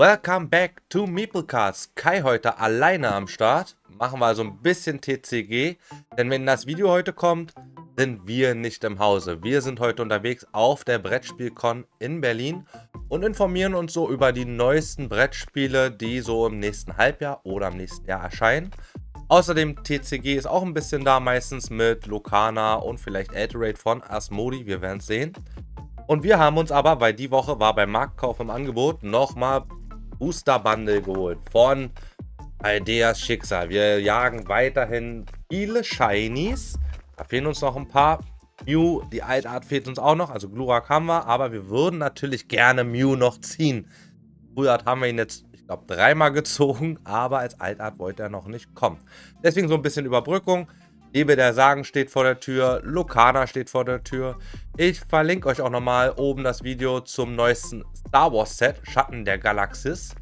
Welcome back to Meeplecast. Kai heute alleine am Start. Machen wir also ein bisschen TCG, denn wenn das Video heute kommt, sind wir nicht im Hause. Wir sind heute unterwegs auf der Brettspielcon in Berlin und informieren uns so über die neuesten Brettspiele, die so im nächsten Halbjahr oder im nächsten Jahr erscheinen. Außerdem TCG ist auch ein bisschen da, meistens mit Locana und vielleicht Alterate von Asmodi, wir werden es sehen. Und wir haben uns aber, weil die Woche war beim Marktkauf im Angebot, nochmal Booster Bundle geholt von Aldeas Schicksal. Wir jagen weiterhin viele Shinies. Da fehlen uns noch ein paar. Mew, die Altart fehlt uns auch noch, also Glurak haben wir, aber wir würden natürlich gerne Mew noch ziehen. Früher haben wir ihn jetzt, ich glaube, dreimal gezogen, aber als Altart wollte er noch nicht kommen. Deswegen so ein bisschen Überbrückung. Liebe der Sagen steht vor der Tür, Lokana steht vor der Tür. Ich verlinke euch auch nochmal oben das Video zum neuesten Star Wars Set, Schatten der Galaxis.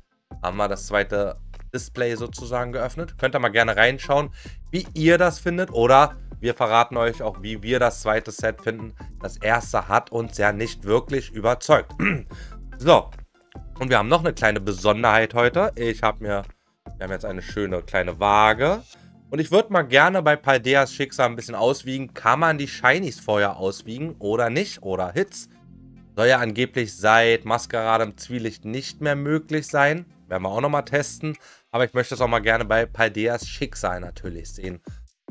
Haben wir das zweite Display sozusagen geöffnet. Könnt ihr mal gerne reinschauen, wie ihr das findet oder wir verraten euch auch, wie wir das zweite Set finden. Das erste hat uns ja nicht wirklich überzeugt. so, und wir haben noch eine kleine Besonderheit heute. Ich habe mir, wir haben jetzt eine schöne kleine Waage. Und ich würde mal gerne bei Paldeas Schicksal ein bisschen auswiegen. Kann man die Shinies vorher auswiegen oder nicht? Oder Hits? Soll ja angeblich seit Maskerade im Zwielicht nicht mehr möglich sein. Werden wir auch nochmal testen. Aber ich möchte es auch mal gerne bei Paldeas Schicksal natürlich sehen.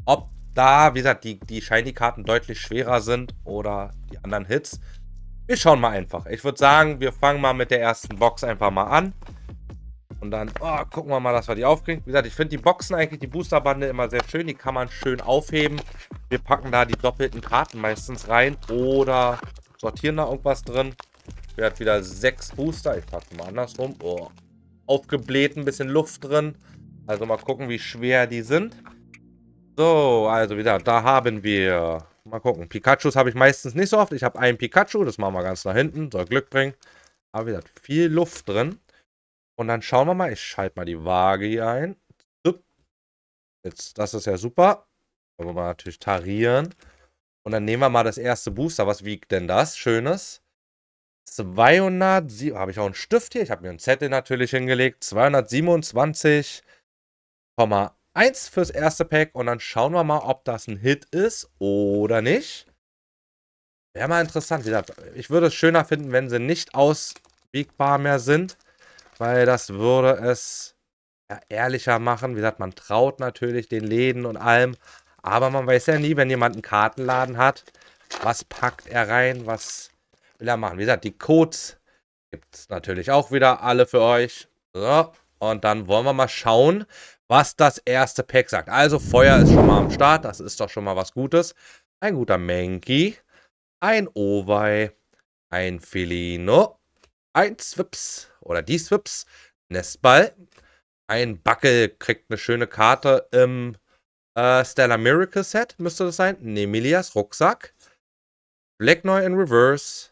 Ob da, wie gesagt, die, die Shiny-Karten deutlich schwerer sind oder die anderen Hits. Wir schauen mal einfach. Ich würde sagen, wir fangen mal mit der ersten Box einfach mal an. Und dann, oh, gucken wir mal, dass wir die aufkriegen. Wie gesagt, ich finde die Boxen eigentlich, die Boosterbande immer sehr schön. Die kann man schön aufheben. Wir packen da die doppelten Karten meistens rein oder sortieren da irgendwas drin. Wir hat wieder sechs Booster. Ich packe mal andersrum. Oh. Aufgebläht, ein bisschen Luft drin. Also mal gucken, wie schwer die sind. So, also wieder, da haben wir... Mal gucken. Pikachus habe ich meistens nicht so oft. Ich habe einen Pikachu. Das machen wir ganz nach hinten. Soll Glück bringen. Aber wieder viel Luft drin. Und dann schauen wir mal, ich schalte mal die Waage hier ein. Jetzt, das ist ja super. Wollen wir mal natürlich tarieren. Und dann nehmen wir mal das erste Booster. Was wiegt denn das? Schönes. 207. Habe ich auch einen Stift hier? Ich habe mir einen Zettel natürlich hingelegt. 227,1 fürs erste Pack. Und dann schauen wir mal, ob das ein Hit ist oder nicht. Wäre mal interessant. Ich würde es schöner finden, wenn sie nicht auswiegbar mehr sind weil das würde es ja, ehrlicher machen. Wie gesagt, man traut natürlich den Läden und allem, aber man weiß ja nie, wenn jemand einen Kartenladen hat, was packt er rein, was will er machen. Wie gesagt, die Codes gibt es natürlich auch wieder alle für euch. So, und dann wollen wir mal schauen, was das erste Pack sagt. Also Feuer ist schon mal am Start, das ist doch schon mal was Gutes. Ein guter Menki, ein Owei, ein Felino, ein Zwips, oder die Swips. Nestball. Ein Buckel kriegt eine schöne Karte im äh, Stellar Miracle Set, müsste das sein. Nemilias Rucksack. Black Blacknoy in Reverse.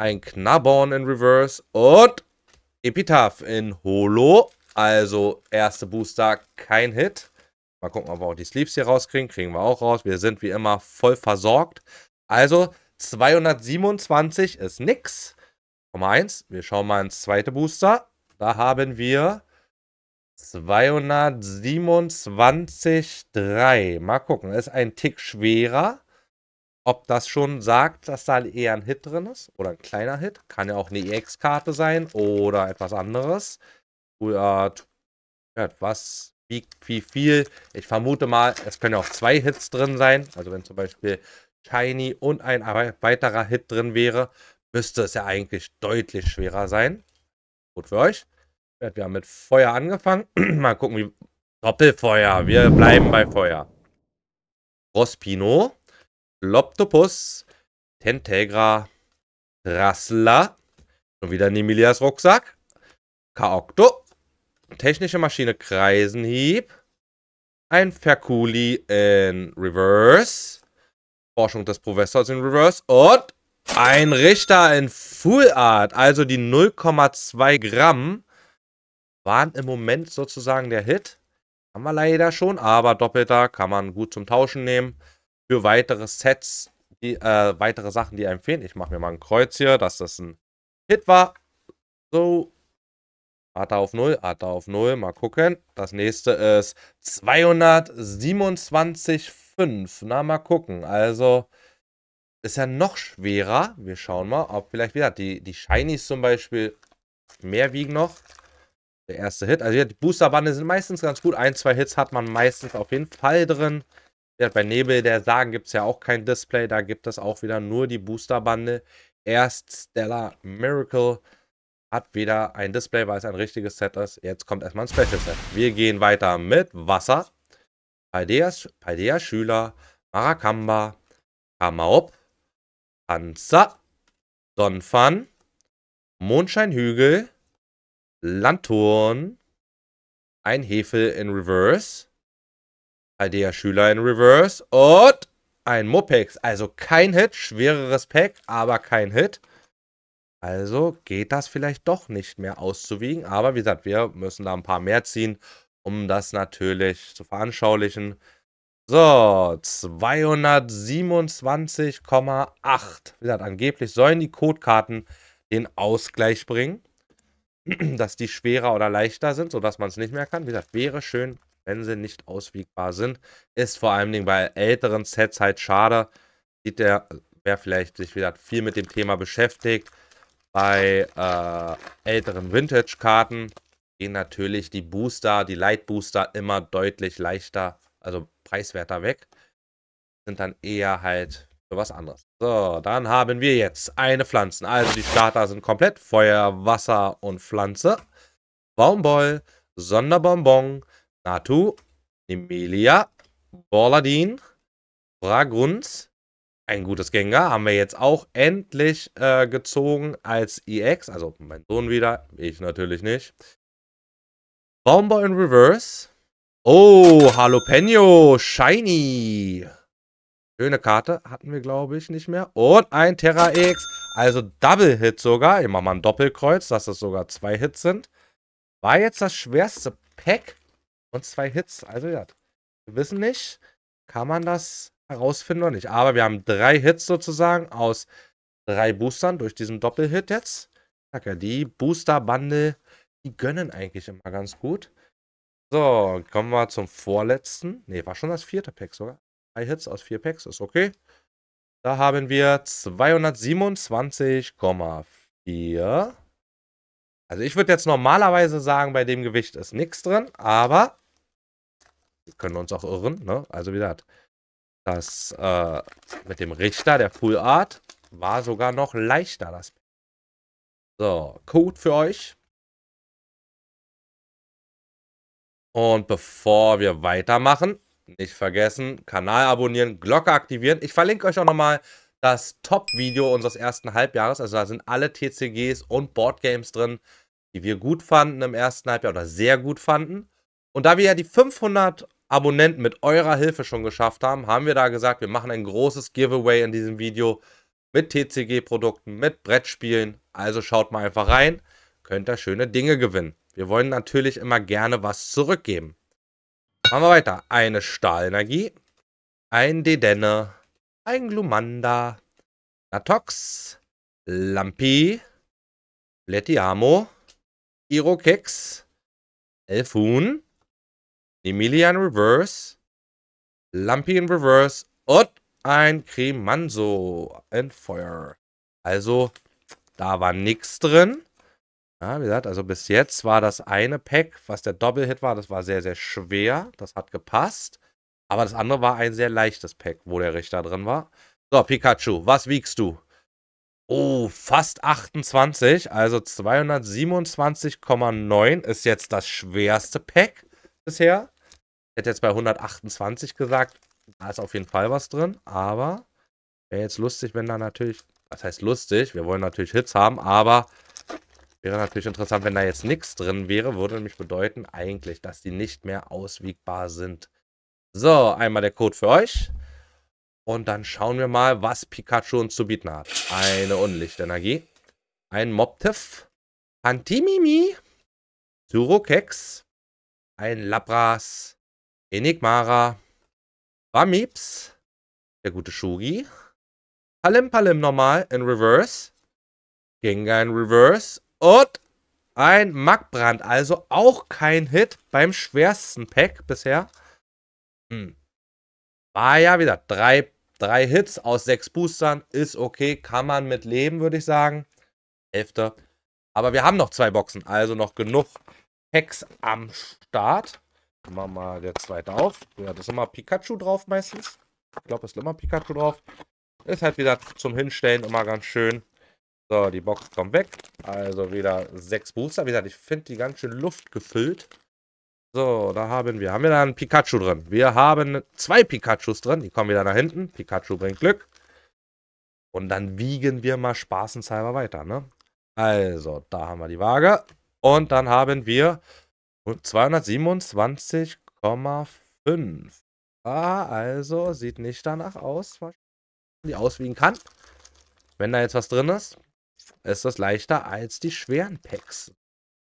Ein Knabborn in Reverse. Und Epitaph in Holo. Also erste Booster, kein Hit. Mal gucken, ob wir auch die Sleeves hier rauskriegen. Kriegen wir auch raus. Wir sind wie immer voll versorgt. Also 227 ist nix. Komma 1. Wir schauen mal ins zweite Booster. Da haben wir 227,3. Mal gucken. ist ein Tick schwerer. Ob das schon sagt, dass da eher ein Hit drin ist oder ein kleiner Hit. Kann ja auch eine EX-Karte sein oder etwas anderes. was wiegt wie viel. Ich vermute mal, es können auch zwei Hits drin sein. Also wenn zum Beispiel Shiny und ein weiterer Hit drin wäre, müsste es ja eigentlich deutlich schwerer sein. Gut für euch. Wir haben mit Feuer angefangen. Mal gucken, wie... Doppelfeuer. Wir bleiben bei Feuer. Rospino. Loptopus. Tentegra. Rassler. Schon wieder ein Emilias Rucksack. Kaokto. Technische Maschine Kreisenhieb. Ein Ferkuli in Reverse. Forschung des Professors in Reverse. Und ein Richter in Full Art, also die 0,2 Gramm waren im Moment sozusagen der Hit. Haben wir leider schon, aber doppelter kann man gut zum Tauschen nehmen. Für weitere Sets, die, äh, weitere Sachen, die empfehlen. Ich mache mir mal ein Kreuz hier, dass das ein Hit war. So. Ata auf 0, Ata auf 0. Mal gucken. Das nächste ist 227,5. Na, mal gucken. Also, ist ja noch schwerer. Wir schauen mal, ob vielleicht wieder die, die Shinies zum Beispiel mehr wiegen noch. Der erste Hit. Also die Boosterbande sind meistens ganz gut. Ein, zwei Hits hat man meistens auf jeden Fall drin. Ja, bei Nebel der Sagen gibt es ja auch kein Display. Da gibt es auch wieder nur die Boosterbande. Erst Stellar Miracle hat wieder ein Display, weil es ein richtiges Set ist. Jetzt kommt erstmal ein Special Set. Wir gehen weiter mit Wasser. Paideas, Paideas Schüler, Maracamba, Kamaop, Panzer, Donphan, Mondscheinhügel, Landturn, ein Hefel in Reverse, Aldea Schüler in Reverse und ein Mopex. Also kein Hit, schwereres Pack, aber kein Hit. Also geht das vielleicht doch nicht mehr auszuwiegen. Aber wie gesagt, wir müssen da ein paar mehr ziehen, um das natürlich zu veranschaulichen. So, 227,8. Wie gesagt, angeblich sollen die Codekarten den Ausgleich bringen, dass die schwerer oder leichter sind, sodass man es nicht mehr kann. Wie gesagt, wäre schön, wenn sie nicht auswiegbar sind. Ist vor allen Dingen bei älteren Sets halt schade. Sieht der, wer vielleicht sich wieder viel mit dem Thema beschäftigt, bei äh, älteren Vintage-Karten gehen natürlich die Booster, die Light Booster immer deutlich leichter, also preiswerter weg. Sind dann eher halt für was anderes. So, dann haben wir jetzt eine Pflanze. Also die Starter sind komplett Feuer, Wasser und Pflanze. Baumboll, Sonderbonbon, Natu, Nimelia, Borladin, Fragrunz, ein gutes Gänger haben wir jetzt auch endlich äh, gezogen als EX. Also mein Sohn wieder, ich natürlich nicht. Baumboll in Reverse, Oh, Jalapeno, shiny. Schöne Karte, hatten wir glaube ich nicht mehr. Und ein Terra X, also Double Hit sogar. Immer mal ein Doppelkreuz, dass das sogar zwei Hits sind. War jetzt das schwerste Pack und zwei Hits. Also ja, wir wissen nicht, kann man das herausfinden oder nicht. Aber wir haben drei Hits sozusagen aus drei Boostern durch diesen Doppelhit jetzt. Ja, die Booster-Bundle, die gönnen eigentlich immer ganz gut. So, kommen wir zum vorletzten. Ne, war schon das vierte Pack sogar. Drei Hits aus vier Packs, ist okay. Da haben wir 227,4. Also ich würde jetzt normalerweise sagen, bei dem Gewicht ist nichts drin, aber wir können uns auch irren, ne? Also wie gesagt, das äh, mit dem Richter, der Full Art, war sogar noch leichter. Das so, Code für euch. Und bevor wir weitermachen, nicht vergessen, Kanal abonnieren, Glocke aktivieren. Ich verlinke euch auch nochmal das Top-Video unseres ersten Halbjahres. Also da sind alle TCGs und Boardgames drin, die wir gut fanden im ersten Halbjahr oder sehr gut fanden. Und da wir ja die 500 Abonnenten mit eurer Hilfe schon geschafft haben, haben wir da gesagt, wir machen ein großes Giveaway in diesem Video mit TCG-Produkten, mit Brettspielen. Also schaut mal einfach rein, könnt ihr schöne Dinge gewinnen. Wir wollen natürlich immer gerne was zurückgeben. Machen wir weiter. Eine Stahlenergie. Ein Dedenne. Ein Glumanda. Natox. Lampi. Letiamo. Irokex. Elfun. Emilian Reverse. Lampi in Reverse. Und ein Cremanso in Feuer. Also, da war nichts drin. Ja, wie gesagt, also bis jetzt war das eine Pack, was der Doppelhit war, das war sehr, sehr schwer. Das hat gepasst. Aber das andere war ein sehr leichtes Pack, wo der Richter drin war. So, Pikachu, was wiegst du? Oh, fast 28, also 227,9 ist jetzt das schwerste Pack bisher. Ich hätte jetzt bei 128 gesagt, da ist auf jeden Fall was drin, aber wäre jetzt lustig, wenn da natürlich, das heißt lustig, wir wollen natürlich Hits haben, aber Wäre natürlich interessant, wenn da jetzt nichts drin wäre, würde nämlich bedeuten eigentlich, dass die nicht mehr auswiegbar sind. So, einmal der Code für euch. Und dann schauen wir mal, was Pikachu uns zu bieten hat. Eine Unlichtenergie. Ein Moptiff. Pantimimi. Surokex. Ein Lapras. Enigmara. Bamips. Der gute Shugi. Palim Palim nochmal in Reverse. Gengar in Reverse. Und ein Mackbrand, also auch kein Hit beim schwersten Pack bisher. Hm. War ja wieder drei, drei Hits aus sechs Boostern. Ist okay, kann man mit leben, würde ich sagen. Hälfte. Aber wir haben noch zwei Boxen, also noch genug Packs am Start. Machen wir mal der zweite auf. Ja, das ist immer Pikachu drauf meistens. Ich glaube, es ist immer Pikachu drauf. Ist halt wieder zum Hinstellen immer ganz schön. So, die Box kommt weg. Also wieder sechs Booster. Wie gesagt, ich finde die ganz schön luftgefüllt. So, da haben wir. Haben wir da einen Pikachu drin? Wir haben zwei Pikachus drin. Die kommen wieder nach hinten. Pikachu bringt Glück. Und dann wiegen wir mal spaßenshalber weiter, ne? Also, da haben wir die Waage. Und dann haben wir 227,5. Ah, also sieht nicht danach aus, was die auswiegen kann. Wenn da jetzt was drin ist, ist das leichter als die schweren Packs.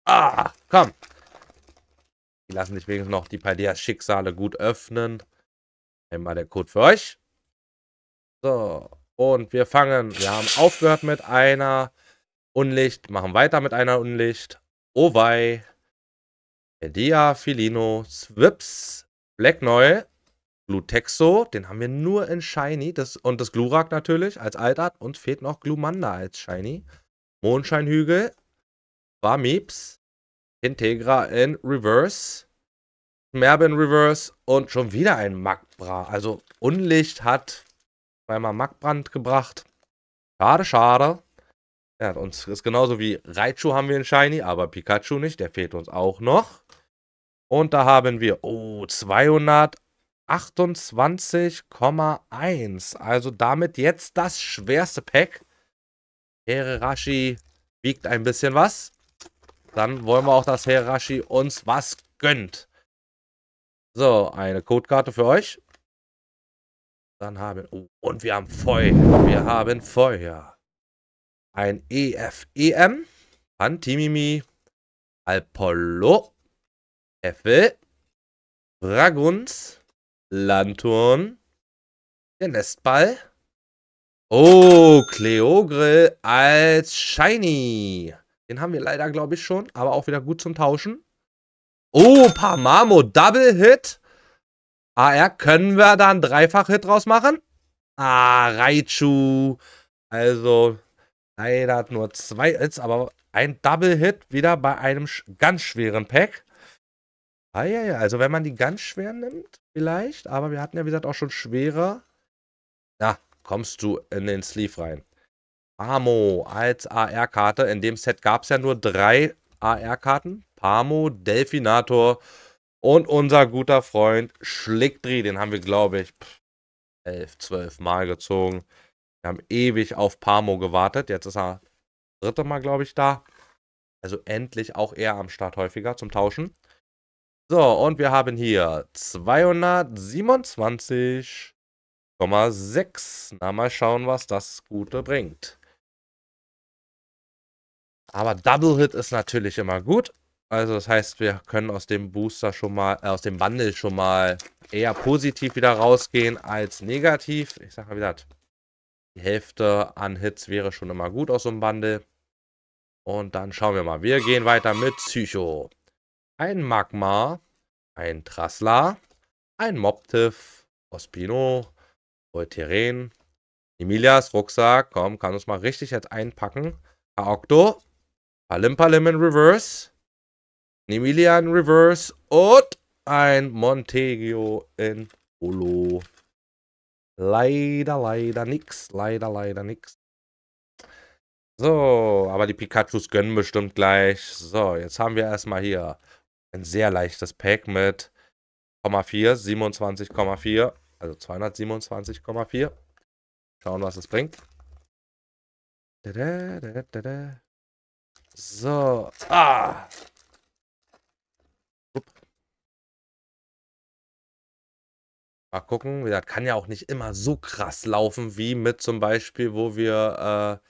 Ah, komm. Die lassen sich wenigstens noch die Paldea-Schicksale gut öffnen. Einmal der Code für euch. So, und wir fangen. Wir haben aufgehört mit einer Unlicht, machen weiter mit einer Unlicht. Owei, oh Edea, Filino, Swips, Black Neu, Glutexo, den haben wir nur in Shiny. Das, und das Glurak natürlich als Altart. Und fehlt noch Glumanda als Shiny. Mondscheinhügel. Bamips. Integra in Reverse. Merb in Reverse. Und schon wieder ein Magbra. Also Unlicht hat zweimal Magbrand gebracht. Schade, schade. Ja, uns ist genauso wie Raichu haben wir in Shiny, aber Pikachu nicht. Der fehlt uns auch noch. Und da haben wir, oh, 200 28,1. Also damit jetzt das schwerste Pack. Hererashi wiegt ein bisschen was. Dann wollen wir auch, dass Hererashi uns was gönnt. So, eine Codekarte für euch. Dann haben... Oh, und wir haben Feuer. Wir haben Feuer. Ein EFEM. Pantimimi. Apollo. Effel. Braguns. Lanturn. Der Nestball. Oh, Cleogrill als Shiny. Den haben wir leider, glaube ich, schon. Aber auch wieder gut zum Tauschen. Oh, Pamamo, Double Hit. AR, ah, können wir da einen Dreifach-Hit draus machen? Ah, Raichu. Also, leider nur zwei Hits, aber ein Double Hit wieder bei einem ganz schweren Pack. Ah, ja, ja. Also wenn man die ganz schwer nimmt, vielleicht. Aber wir hatten ja, wie gesagt, auch schon schwerer. Na, kommst du in den Sleeve rein. Pamo als AR-Karte. In dem Set gab es ja nur drei AR-Karten. Pamo, Delfinator und unser guter Freund Schlickdri. Den haben wir, glaube ich, pff, elf, zwölf Mal gezogen. Wir haben ewig auf Pamo gewartet. Jetzt ist er das dritte Mal, glaube ich, da. Also endlich auch er am Start häufiger zum Tauschen. So, und wir haben hier 227,6. Na, mal schauen, was das Gute bringt. Aber Double Hit ist natürlich immer gut. Also das heißt, wir können aus dem Booster schon mal, äh, aus dem Wandel schon mal eher positiv wieder rausgehen als negativ. Ich sag mal wieder, die Hälfte an Hits wäre schon immer gut aus so einem Wandel. Und dann schauen wir mal. Wir gehen weiter mit Psycho ein Magma, ein Trasla, ein Moptif, Ospino, Volteren, Emilias Rucksack, komm, kann uns mal richtig jetzt einpacken. Aokto, Palim Palim in Reverse, Emilia in Reverse und ein Montegio in Olo. Leider, leider nix, leider, leider nix. So, aber die Pikachus gönnen bestimmt gleich. So, jetzt haben wir erstmal hier ein sehr leichtes Pack mit 4, 27,4, also 227,4. Schauen, was es bringt. So. Ah! Mal gucken. Das kann ja auch nicht immer so krass laufen, wie mit zum Beispiel, wo wir, äh,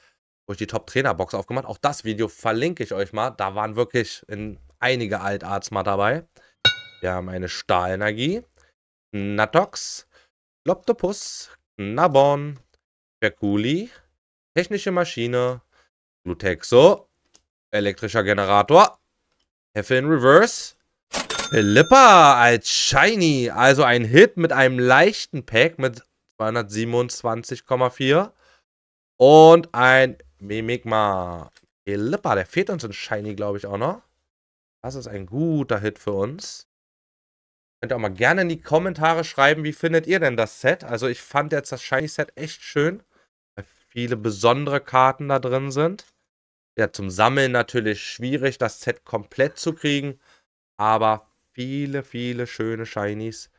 wo ich die Top-Trainer-Box aufgemacht Auch das Video verlinke ich euch mal. Da waren wirklich in einige Altarzma dabei. Wir haben eine Stahlenergie, Natox, Loptopus, Nabon, Perculi, Technische Maschine, Glutexo, Elektrischer Generator, Hefe in Reverse, Philippa als Shiny. Also ein Hit mit einem leichten Pack mit 227,4 und ein Mimigma. Philippa, der fehlt uns in Shiny, glaube ich, auch noch. Das ist ein guter Hit für uns. Könnt ihr auch mal gerne in die Kommentare schreiben, wie findet ihr denn das Set? Also ich fand jetzt das Shiny Set echt schön, weil viele besondere Karten da drin sind. Ja, zum Sammeln natürlich schwierig, das Set komplett zu kriegen, aber viele, viele schöne Shinies.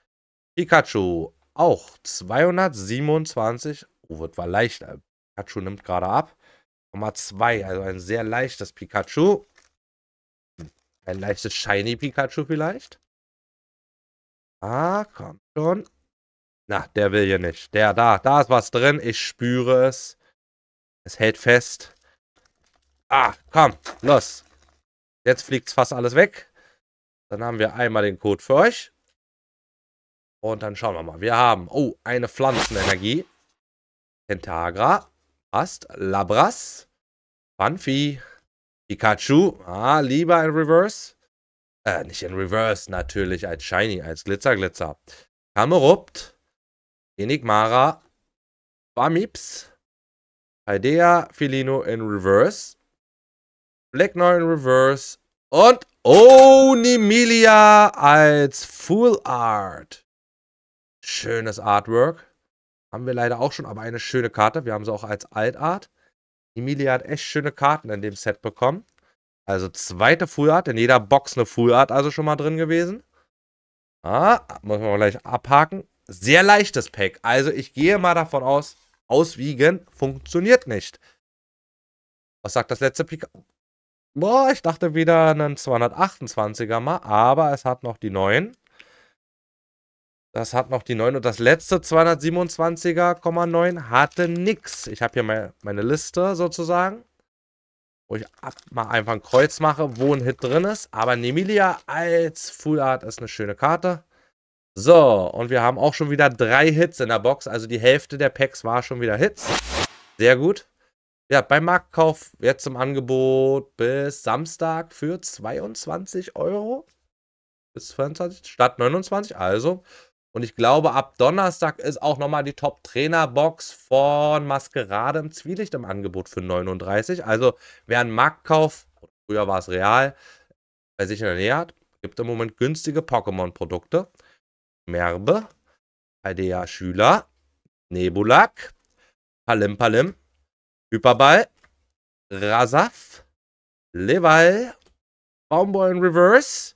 Pikachu auch 227. Oh, wird war leicht. Pikachu nimmt gerade ab. Nummer 2, also ein sehr leichtes Pikachu. Ein leichtes Shiny Pikachu vielleicht? Ah, komm schon. Na, der will hier nicht. Der, da, da ist was drin. Ich spüre es. Es hält fest. Ah, komm, los. Jetzt fliegt fast alles weg. Dann haben wir einmal den Code für euch. Und dann schauen wir mal. Wir haben, oh, eine Pflanzenenergie. Pentagra. Passt. Labras. Banfi. Pikachu, ah, lieber in Reverse. Äh, nicht in Reverse, natürlich als Shiny, als Glitzer, Glitzer. Kamerupt, Enigmara, Bamips, Hydea, Filino in Reverse, Black Noir in Reverse und Onimilia als Full Art. Schönes Artwork. Haben wir leider auch schon, aber eine schöne Karte. Wir haben sie auch als Altart. Emilia hat echt schöne Karten in dem Set bekommen. Also zweite Full Art, in jeder Box eine Full Art also schon mal drin gewesen. Ah, muss man gleich abhaken. Sehr leichtes Pack. Also ich gehe mal davon aus, auswiegen funktioniert nicht. Was sagt das letzte Pika? Boah, ich dachte wieder einen 228er mal, aber es hat noch die neuen. Das hat noch die 9 und das letzte 227er,9 hatte nix. Ich habe hier mal meine Liste sozusagen, wo ich mal einfach ein Kreuz mache, wo ein Hit drin ist. Aber Nemilia als Full Art ist eine schöne Karte. So, und wir haben auch schon wieder drei Hits in der Box. Also die Hälfte der Packs war schon wieder Hits. Sehr gut. Ja, beim Marktkauf jetzt im Angebot bis Samstag für 22 Euro. Bis 22 statt 29, also und ich glaube, ab Donnerstag ist auch nochmal die Top-Trainer-Box von Maskerade im Zwielicht im Angebot für 39. Also wer einen Marktkauf, früher war es real, bei sich in der Nähe hat, gibt im Moment günstige Pokémon-Produkte. Merbe, Aldea Schüler, Nebulak, Palim Palim, Hyperball, Rasaf, Leval, Baumboy in Reverse,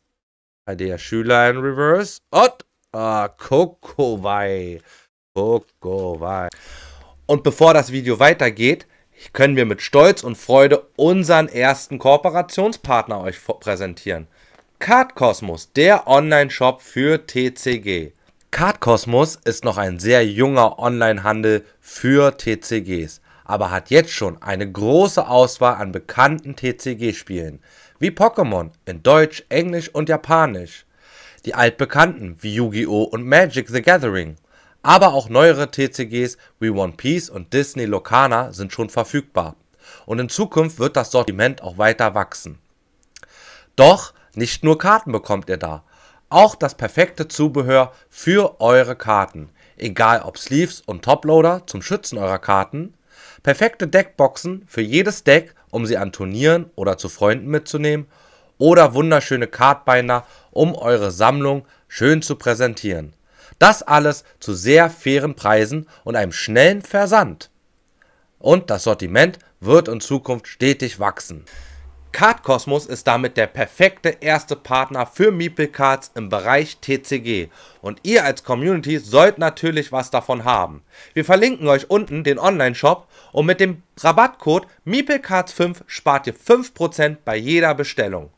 Aldea Schüler in Reverse und Ah, Kokowai. Kokowai. Und bevor das Video weitergeht, können wir mit Stolz und Freude unseren ersten Kooperationspartner euch präsentieren. Cardcosmos, der Online-Shop für TCG. Cardcosmos ist noch ein sehr junger Online-Handel für TCGs, aber hat jetzt schon eine große Auswahl an bekannten TCG-Spielen, wie Pokémon in Deutsch, Englisch und Japanisch die altbekannten wie Yu-Gi-Oh! und Magic the Gathering. Aber auch neuere TCGs wie One Piece und Disney Locana sind schon verfügbar. Und in Zukunft wird das Sortiment auch weiter wachsen. Doch nicht nur Karten bekommt ihr da, auch das perfekte Zubehör für eure Karten. Egal ob Sleeves und Toploader zum Schützen eurer Karten, perfekte Deckboxen für jedes Deck, um sie an Turnieren oder zu Freunden mitzunehmen, oder wunderschöne Cardbinder, um eure Sammlung schön zu präsentieren. Das alles zu sehr fairen Preisen und einem schnellen Versand. Und das Sortiment wird in Zukunft stetig wachsen. Card ist damit der perfekte erste Partner für Meeple Cards im Bereich TCG und ihr als Community sollt natürlich was davon haben. Wir verlinken euch unten den Online-Shop und mit dem Rabattcode MeepleCards5 spart ihr 5% bei jeder Bestellung.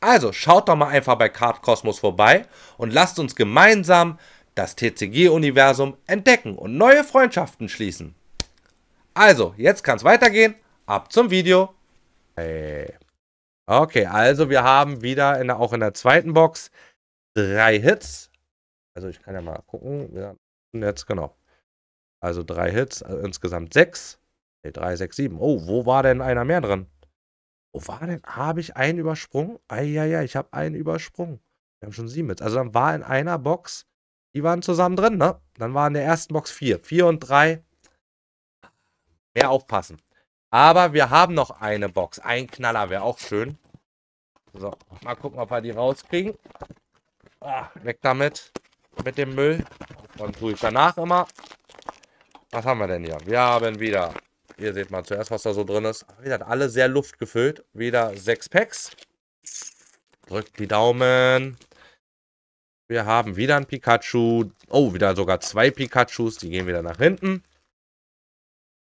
Also schaut doch mal einfach bei Card Cosmos vorbei und lasst uns gemeinsam das TCG-Universum entdecken und neue Freundschaften schließen. Also, jetzt kann es weitergehen. Ab zum Video. Okay, also wir haben wieder in der, auch in der zweiten Box drei Hits. Also ich kann ja mal gucken. Ja, jetzt genau. Also drei Hits, also insgesamt sechs. Ne, drei, sechs, sieben. Oh, wo war denn einer mehr drin? Wo war denn? Habe ich einen übersprungen? Eieiei, ich habe einen übersprungen. Wir haben schon sieben jetzt. Also dann war in einer Box, die waren zusammen drin, ne? Dann war in der ersten Box vier. Vier und drei. Mehr aufpassen. Aber wir haben noch eine Box. Ein Knaller wäre auch schön. So, mal gucken, ob wir die rauskriegen. Ah, weg damit. Mit dem Müll. Dann tue ich danach immer. Was haben wir denn hier? Wir haben wieder Ihr seht mal zuerst, was da so drin ist. Wie alle sehr luftgefüllt. Wieder sechs Packs. Drückt die Daumen. Wir haben wieder ein Pikachu. Oh, wieder sogar zwei Pikachus. Die gehen wieder nach hinten.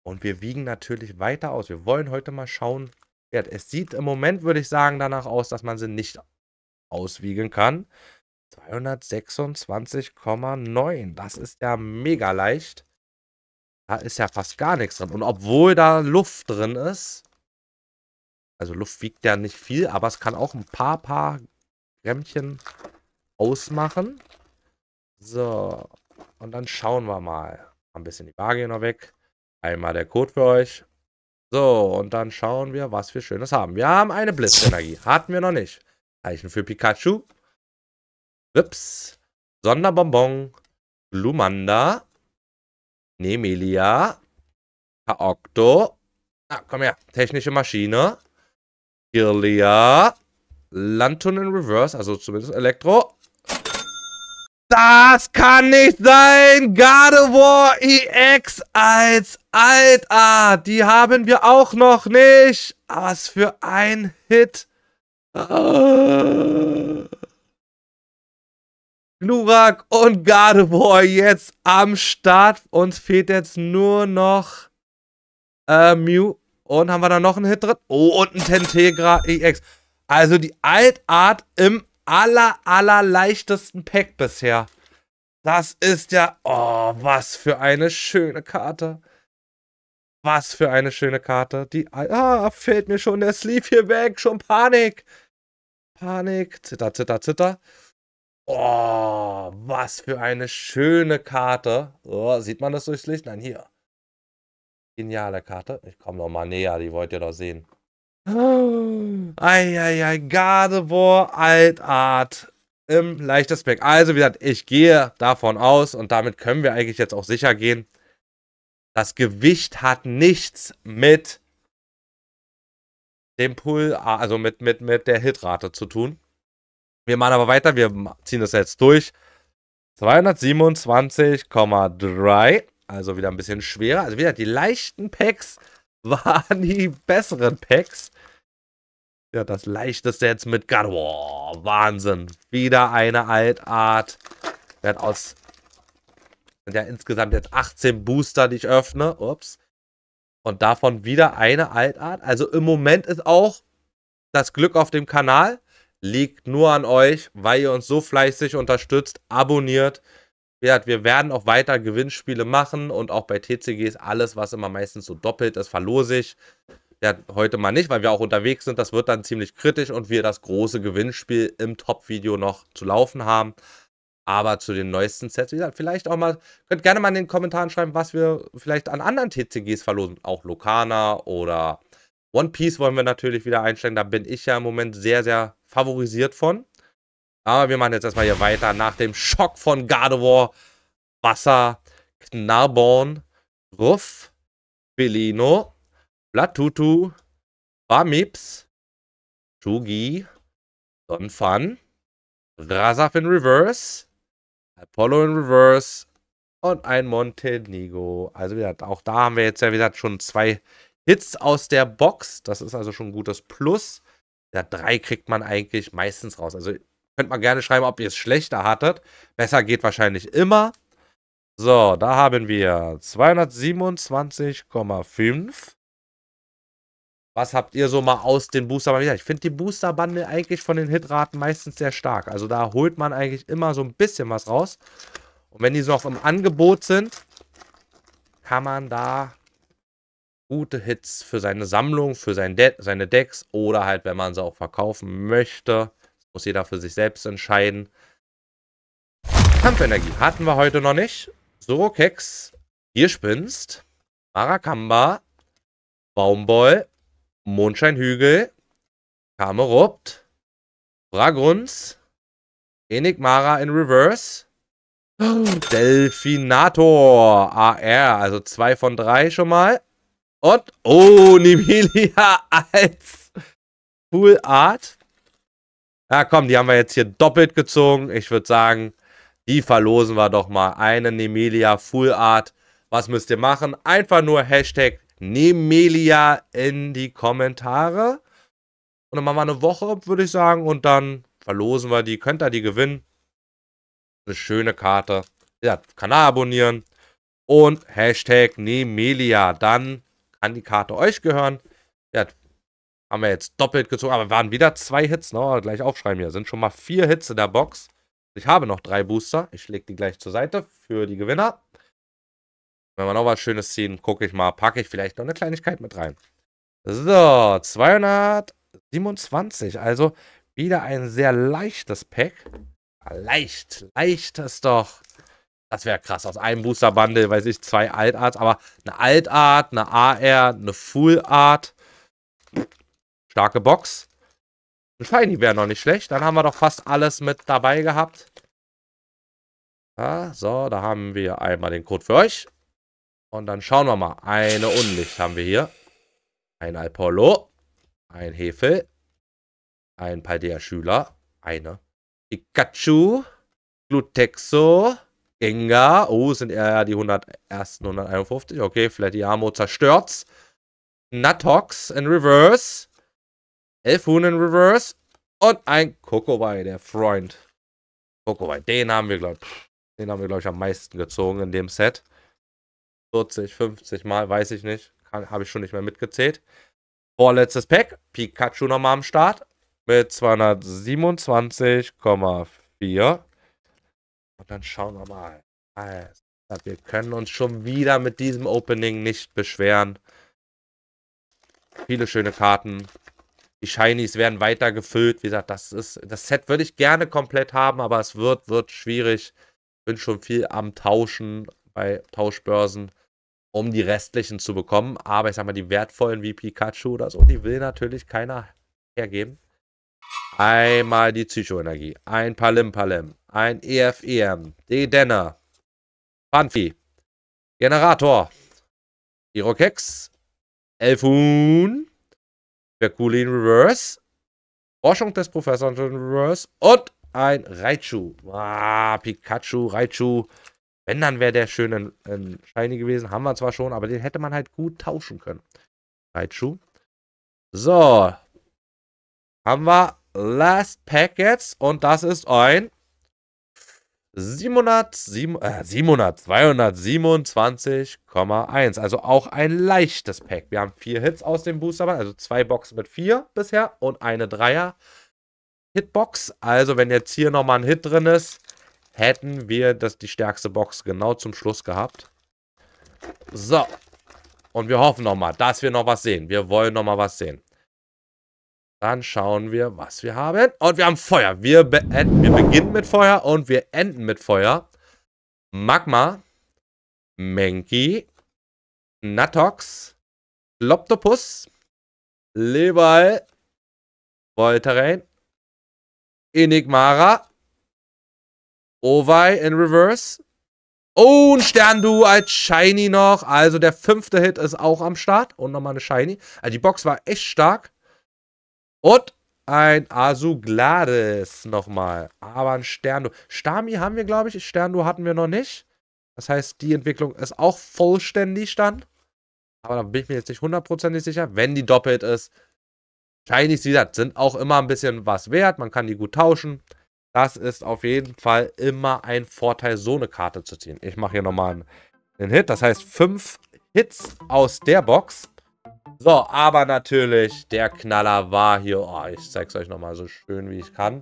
Und wir wiegen natürlich weiter aus. Wir wollen heute mal schauen. Es sieht im Moment, würde ich sagen, danach aus, dass man sie nicht auswiegen kann. 226,9. Das ist ja mega leicht. Da ist ja fast gar nichts drin. Und obwohl da Luft drin ist, also Luft wiegt ja nicht viel, aber es kann auch ein paar, paar Grämmchen ausmachen. So, und dann schauen wir mal. Ein bisschen die Waage noch weg. Einmal der Code für euch. So, und dann schauen wir, was wir Schönes haben. Wir haben eine Blitzenergie. Hatten wir noch nicht. Zeichen für Pikachu. Wips. Sonderbonbon. Glumanda. Nemelia. Kaokto. Ah, komm her. Technische Maschine. Kirlia. Lantern in Reverse, also zumindest Elektro. Das kann nicht sein! God of War EX als Alter! Die haben wir auch noch nicht! Ah, was für ein Hit! Ah. Glurak und Gardevoir jetzt am Start. Uns fehlt jetzt nur noch äh, Mew. Und haben wir da noch einen Hit drin? Oh, und ein Tentegra EX. Also die Altart im aller, aller leichtesten Pack bisher. Das ist ja... Oh, was für eine schöne Karte. Was für eine schöne Karte. Die... Ah, fällt mir schon der Sleeve hier weg. Schon Panik. Panik. Zitter, zitter, zitter. Oh, was für eine schöne Karte. Oh, sieht man das durchs Licht? Nein, hier. Geniale Karte. Ich komme noch mal näher, die wollt ihr doch sehen. Eieiei, Gardevoir Altart im leichtes Pack. Also wie gesagt, ich gehe davon aus und damit können wir eigentlich jetzt auch sicher gehen, das Gewicht hat nichts mit dem Pull, also mit, mit, mit der Hitrate zu tun. Wir machen aber weiter, wir ziehen das jetzt durch. 227,3, also wieder ein bisschen schwerer. Also wieder die leichten Packs waren die besseren Packs. Ja, das leichteste jetzt mit God War. Wahnsinn. Wieder eine Altart. Wird aus. Sind ja insgesamt jetzt 18 Booster, die ich öffne. Ups. Und davon wieder eine Altart. Also im Moment ist auch das Glück auf dem Kanal liegt nur an euch, weil ihr uns so fleißig unterstützt, abonniert. Wir werden auch weiter Gewinnspiele machen und auch bei TCGs alles, was immer meistens so doppelt ist, verlose ich. Ja, heute mal nicht, weil wir auch unterwegs sind. Das wird dann ziemlich kritisch und wir das große Gewinnspiel im Top-Video noch zu laufen haben. Aber zu den neuesten Sets, wie gesagt, vielleicht auch mal, könnt gerne mal in den Kommentaren schreiben, was wir vielleicht an anderen TCGs verlosen. Auch Lokana oder One Piece wollen wir natürlich wieder einsteigen. Da bin ich ja im Moment sehr, sehr favorisiert von. Aber wir machen jetzt erstmal hier weiter. Nach dem Schock von Gardevoir, Wasser, Knarborn, Ruff, Belino, Blatutu, Bamips, Shugi, Donphan, Rasaf in Reverse, Apollo in Reverse und ein Montenegro. Also wieder, auch da haben wir jetzt ja wieder schon zwei Hits aus der Box. Das ist also schon ein gutes Plus. Ja, drei kriegt man eigentlich meistens raus. Also könnt man gerne schreiben, ob ihr es schlechter hattet. Besser geht wahrscheinlich immer. So, da haben wir 227,5. Was habt ihr so mal aus den Booster Bundle? Ich finde die Booster Bundle eigentlich von den Hitraten meistens sehr stark. Also da holt man eigentlich immer so ein bisschen was raus. Und wenn die so noch im Angebot sind, kann man da gute Hits für seine Sammlung, für sein De seine Decks oder halt, wenn man sie auch verkaufen möchte. muss jeder für sich selbst entscheiden. Kampfenergie hatten wir heute noch nicht. Sorokex, Gierspinst, Marakamba, Baumboll, Mondscheinhügel, Kamerupt, Fraguns, Enigmara in Reverse, Delfinator AR, also zwei von drei schon mal. Und, oh, Nibilia als Full Art. Ja, komm, die haben wir jetzt hier doppelt gezogen. Ich würde sagen, die verlosen wir doch mal. Eine Nemelia Full Art. Was müsst ihr machen? Einfach nur Hashtag Nemelia in die Kommentare. Und dann machen wir eine Woche, würde ich sagen. Und dann verlosen wir die. Könnt ihr die gewinnen? Eine schöne Karte. Ja, Kanal abonnieren. Und Hashtag Nemelia. Dann kann die Karte euch gehören. Ja, haben wir jetzt doppelt gezogen, aber waren wieder zwei Hits. No, ne? gleich aufschreiben hier. Sind schon mal vier Hits in der Box. Ich habe noch drei Booster. Ich lege die gleich zur Seite für die Gewinner. Wenn wir noch was Schönes ziehen, gucke ich mal, packe ich vielleicht noch eine Kleinigkeit mit rein. So, 227. Also wieder ein sehr leichtes Pack. Leicht, leicht ist doch das wäre krass. Aus einem Booster-Bundle, weiß ich, zwei Altarts. Aber eine Altart, eine AR, eine Full-Art. Starke Box. Ein Shiny wäre noch nicht schlecht. Dann haben wir doch fast alles mit dabei gehabt. Ja, so, da haben wir einmal den Code für euch. Und dann schauen wir mal. Eine Unlicht haben wir hier. Ein Apollo. Ein Hefel. Ein Paldea-Schüler. Eine. Pikachu. Glutexo. Gengar. Oh, sind eher die 101. 151. Okay, Flatiamo zerstört's. Natox in Reverse. Elfhuhn in Reverse. Und ein Kokowai, der Freund. Kokowai, den haben wir, glaube den haben wir, glaube ich, am meisten gezogen in dem Set. 40, 50 Mal, weiß ich nicht. Habe ich schon nicht mehr mitgezählt. Vorletztes Pack. Pikachu nochmal am Start. Mit 227,4. Und dann schauen wir mal. Also, wir können uns schon wieder mit diesem Opening nicht beschweren. Viele schöne Karten. Die Shinies werden weiter gefüllt. Wie gesagt, das ist das Set würde ich gerne komplett haben, aber es wird wird schwierig. Bin schon viel am Tauschen bei Tauschbörsen, um die restlichen zu bekommen. Aber ich sag mal, die wertvollen wie Pikachu oder so, die will natürlich keiner hergeben. Einmal die Psychoenergie. Ein Palim Palim. Ein EFEM. D-Denner, Panfi. Generator. Irokex. Elfun. Bakulin Reverse. Forschung des Professors Reverse. Und ein Raichu. Ah, Pikachu, Raichu. Wenn, dann wäre der schön in, in Shiny gewesen. Haben wir zwar schon, aber den hätte man halt gut tauschen können. Raichu. So. Haben wir Last Packets Und das ist ein 727,1. Äh, also auch ein leichtes Pack. Wir haben vier Hits aus dem Booster, also zwei Boxen mit vier bisher und eine Dreier Hitbox. Also wenn jetzt hier nochmal ein Hit drin ist, hätten wir das, die stärkste Box genau zum Schluss gehabt. So. Und wir hoffen nochmal, dass wir noch was sehen. Wir wollen nochmal was sehen. Dann schauen wir, was wir haben. Und wir haben Feuer. Wir, beenden, wir beginnen mit Feuer und wir enden mit Feuer. Magma, Menki, Natox, Loptopus, Levi, Volterrain. Enigmara, Ovi in Reverse. Oh, ein Stern, als Shiny noch. Also der fünfte Hit ist auch am Start. Und nochmal eine Shiny. Also die Box war echt stark. Und ein Azuglaris nochmal. Aber ein Sternu. Stami haben wir, glaube ich. Sternu hatten wir noch nicht. Das heißt, die Entwicklung ist auch vollständig dann. Aber da bin ich mir jetzt nicht hundertprozentig sicher. Wenn die doppelt ist, Shinies, wie gesagt, sind auch immer ein bisschen was wert. Man kann die gut tauschen. Das ist auf jeden Fall immer ein Vorteil, so eine Karte zu ziehen. Ich mache hier nochmal einen Hit. Das heißt, fünf Hits aus der Box so, aber natürlich, der Knaller war hier. Oh, ich zeig's euch nochmal so schön, wie ich kann.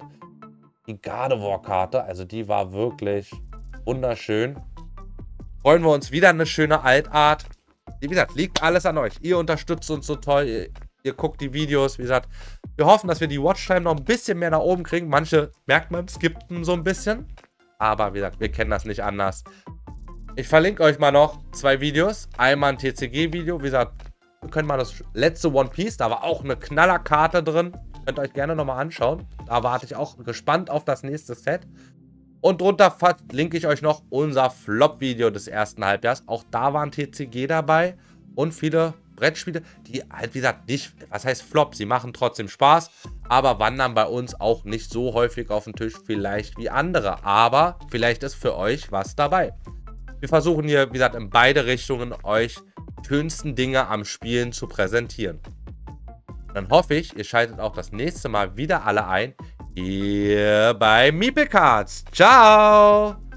Die Gardevoir-Karte, also die war wirklich wunderschön. Freuen wir uns wieder eine schöne Altart. Wie gesagt, liegt alles an euch. Ihr unterstützt uns so toll. Ihr, ihr guckt die Videos. Wie gesagt, wir hoffen, dass wir die Watchtime noch ein bisschen mehr nach oben kriegen. Manche merkt man, skippen so ein bisschen. Aber wie gesagt, wir kennen das nicht anders. Ich verlinke euch mal noch zwei Videos. Einmal ein TCG-Video. Wie gesagt, wir können mal das letzte One Piece, da war auch eine Knallerkarte drin. Könnt ihr euch gerne nochmal anschauen. Da warte ich auch gespannt auf das nächste Set. Und drunter verlinke ich euch noch unser Flop-Video des ersten Halbjahres. Auch da waren TCG dabei und viele Brettspiele, die halt, wie gesagt, nicht, was heißt Flop, sie machen trotzdem Spaß, aber wandern bei uns auch nicht so häufig auf den Tisch, vielleicht wie andere. Aber vielleicht ist für euch was dabei. Wir versuchen hier, wie gesagt, in beide Richtungen euch schönsten Dinge am Spielen zu präsentieren. Dann hoffe ich, ihr schaltet auch das nächste Mal wieder alle ein hier bei Meeple Cards. Ciao!